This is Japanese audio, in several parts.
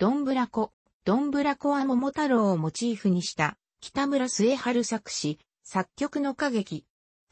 ドンブラコ、ドンブラコは桃太郎をモチーフにした北村末春作詞、作曲の歌劇。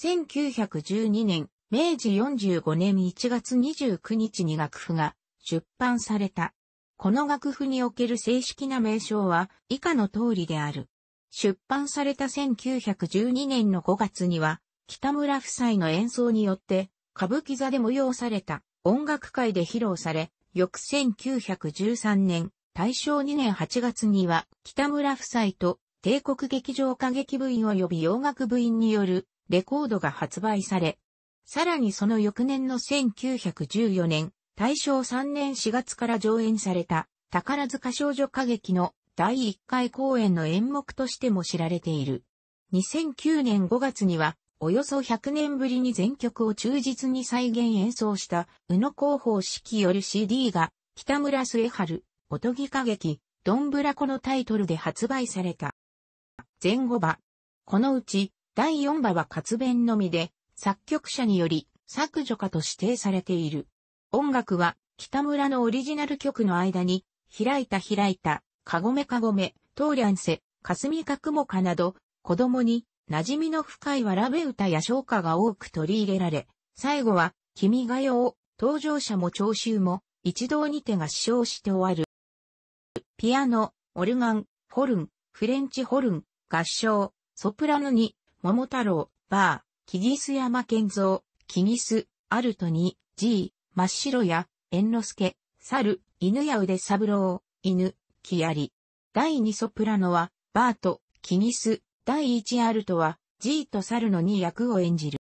1912年、明治45年1月29日に楽譜が出版された。この楽譜における正式な名称は以下の通りである。出版された1912年の5月には、北村夫妻の演奏によって、歌舞伎座で催された音楽会で披露され、翌1913年、大正2年8月には、北村夫妻と帝国劇場歌劇部員及び洋楽部員によるレコードが発売され、さらにその翌年の1914年、大正3年4月から上演された宝塚少女歌劇の第1回公演の演目としても知られている。2009年5月にはおよそ100年ぶりに全曲を忠実に再現演奏した、宇野広報式よる CD が、北村末春、おとぎ歌劇、どんぶらこのタイトルで発売された。前後場。このうち、第4場は活弁のみで、作曲者により、削除家と指定されている。音楽は、北村のオリジナル曲の間に、開いた開いた、かごめかごめ、トーリャンセ、かすみかくもかなど、子供に馴染みの深いわらべ歌や唱歌が多く取り入れられ、最後は、君が代を、登場者も聴衆も、一堂にてが死傷して終わる。ピアノ、オルガン、ホルン、フレンチホルン、合唱、ソプラノに、桃太郎、バー、キギス山健造、キギス、アルトに、ジー、真っ白や、猿之助、猿、犬や腕三郎、犬、キアリ。第二ソプラノは、バート、キギス、第1アルトは、ジーとサルの2役を演じる。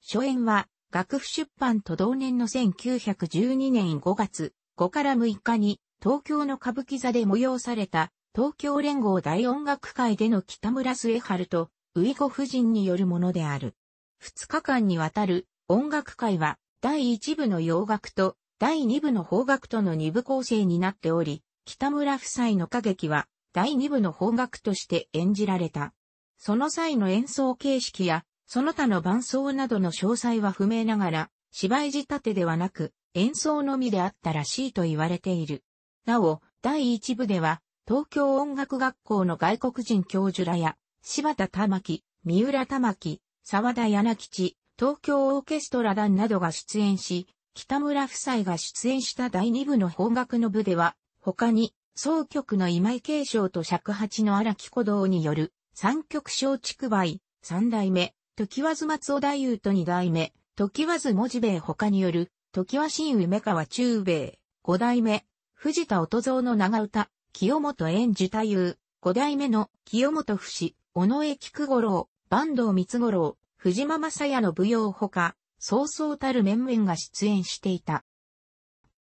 初演は、楽譜出版と同年の1912年5月5から6日に、東京の歌舞伎座で催された、東京連合大音楽会での北村末春と、ウイゴ夫人によるものである。2日間にわたる音楽会は、第1部の洋楽と、第2部の邦楽との2部構成になっており、北村夫妻の歌劇は、第2部の方角として演じられた。その際の演奏形式や、その他の伴奏などの詳細は不明ながら、芝居仕立てではなく、演奏のみであったらしいと言われている。なお、第1部では、東京音楽学校の外国人教授らや、柴田玉木、三浦玉木、沢田柳吉、東京オーケストラ団などが出演し、北村夫妻が出演した第2部の方角の部では、他に、総局の今井慶章と尺八の荒木鼓道による、三局小竹梅、三代目、時和津松尾大夫と二代目、時和津文字兵衛他による、時和新梅川中兵衛、五代目、藤田音蔵の長唄、清本円寿太夫、五代目の清本節、尾上菊五郎、坂東光五郎、藤間正也の舞踊ほか、そうそうたる面々が出演していた。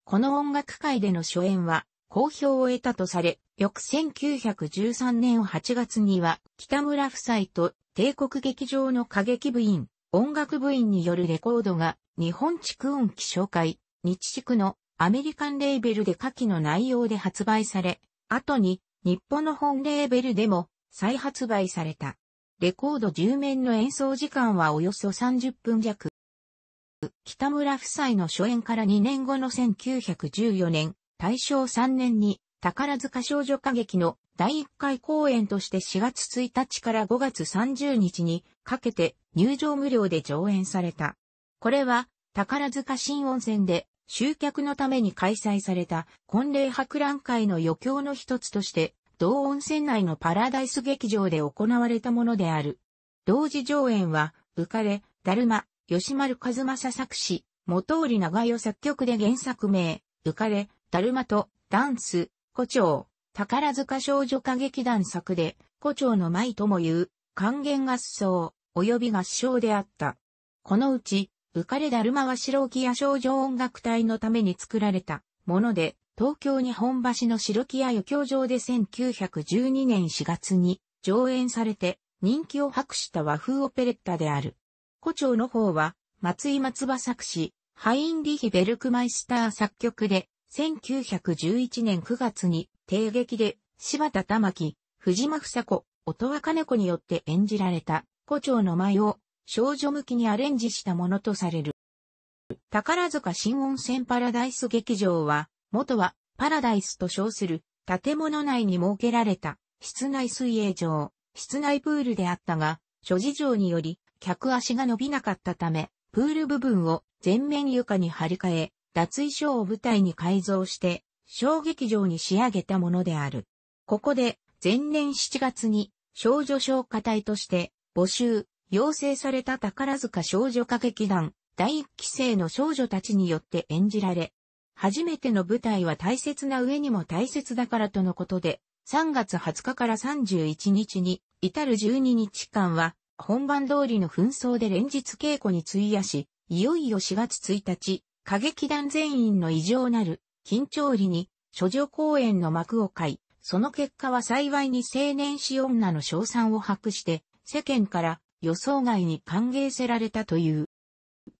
この音楽界での初演は、好評を得たとされ、翌1913年8月には、北村夫妻と帝国劇場の歌劇部員、音楽部員によるレコードが、日本地区音機紹介、日地区のアメリカンレーベルで下記の内容で発売され、後に日本の本レーベルでも再発売された。レコード10面の演奏時間はおよそ30分弱。北村夫妻の初演から2年後の1914年、大正3年に宝塚少女歌劇の第1回公演として4月1日から5月30日にかけて入場無料で上演された。これは宝塚新温泉で集客のために開催された婚礼博覧会の余興の一つとして同温泉内のパラダイス劇場で行われたものである。同時上演は、浮かれ、だるま、吉丸和正作詞、元織長代作曲で原作名、浮かれ、ダルマと、ダンス、胡蝶、宝塚少女歌劇団作で、胡蝶の舞とも言う、還元合奏、及び合唱であった。このうち、浮かれダルマは白木屋少女音楽隊のために作られたもので、東京日本橋の白木屋余興場で1912年4月に上演されて人気を博した和風オペレッタである。胡蝶の方は松井松葉作詞、ハインリヒ・ベルクマイスター作曲で1911年9月に、帝劇で、柴田玉木、藤間房子、音羽金子によって演じられた、胡蝶の舞を、少女向きにアレンジしたものとされる。宝塚新温泉パラダイス劇場は、元はパラダイスと称する建物内に設けられた室内水泳場、室内プールであったが、諸事情により客足が伸びなかったため、プール部分を全面床に張り替え、脱衣所を舞台に改造して、小劇場に仕上げたものである。ここで、前年7月に、少女小歌隊として、募集、要請された宝塚少女歌劇団、第一期生の少女たちによって演じられ、初めての舞台は大切な上にも大切だからとのことで、3月20日から31日に、至る12日間は、本番通りの紛争で連日稽古に費やし、いよいよ4月1日、歌劇団全員の異常なる、緊張理に、諸女公演の幕を買い、その結果は幸いに青年子女の賞賛を博して、世間から予想外に歓迎せられたという。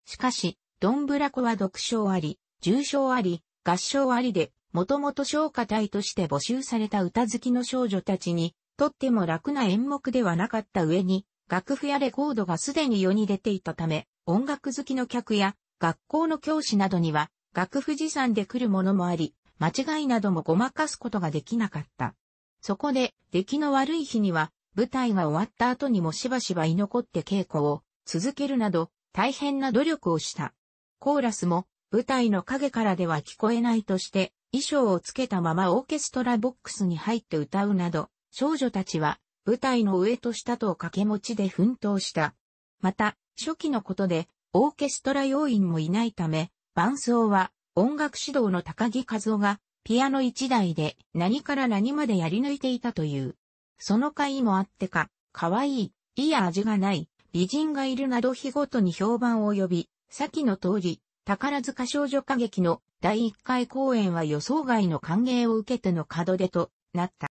しかし、ドンブラコは読書あり、重症あり、合唱ありで、もともと唱歌隊として募集された歌好きの少女たちに、とっても楽な演目ではなかった上に、楽譜やレコードがすでに世に出ていたため、音楽好きの客や学校の教師などには、学富士山で来るものもあり、間違いなどもごまかすことができなかった。そこで、出来の悪い日には、舞台が終わった後にもしばしば居残って稽古を続けるなど、大変な努力をした。コーラスも、舞台の影からでは聞こえないとして、衣装をつけたままオーケストラボックスに入って歌うなど、少女たちは、舞台の上と下とを掛け持ちで奮闘した。また、初期のことで、オーケストラ要員もいないため、伴奏は音楽指導の高木和夫がピアノ一台で何から何までやり抜いていたという。その回もあってか、可愛い、いい味がない、美人がいるなど日ごとに評判を呼び、先の通り、宝塚少女歌劇の第1回公演は予想外の歓迎を受けての門出となった。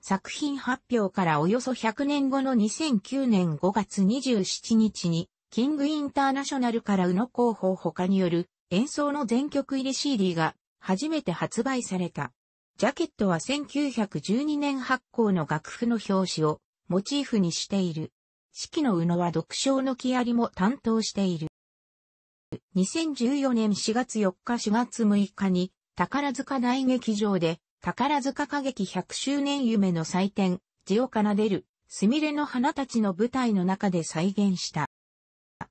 作品発表からおよそ100年後の2009年5月27日に、キングインターナショナルから宇野候補他による演奏の全曲入り CD が初めて発売された。ジャケットは1912年発行の楽譜の表紙をモチーフにしている。四季の宇野は読書の木りも担当している。2014年4月4日4月6日に宝塚大劇場で宝塚歌劇100周年夢の祭典、字を奏でる、すみれの花たちの舞台の中で再現した。